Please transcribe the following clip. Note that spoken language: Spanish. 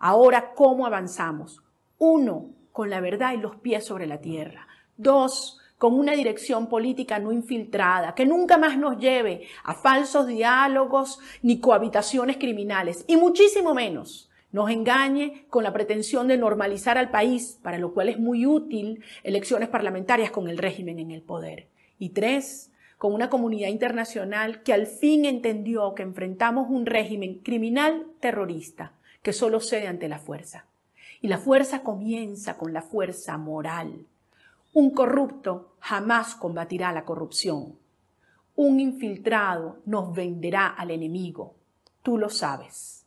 Ahora, ¿cómo avanzamos? Uno, con la verdad y los pies sobre la tierra. Dos, con una dirección política no infiltrada, que nunca más nos lleve a falsos diálogos ni cohabitaciones criminales, y muchísimo menos nos engañe con la pretensión de normalizar al país, para lo cual es muy útil elecciones parlamentarias con el régimen en el poder. Y tres, con una comunidad internacional que al fin entendió que enfrentamos un régimen criminal terrorista que solo cede ante la fuerza. Y la fuerza comienza con la fuerza moral. Un corrupto jamás combatirá la corrupción. Un infiltrado nos venderá al enemigo. Tú lo sabes.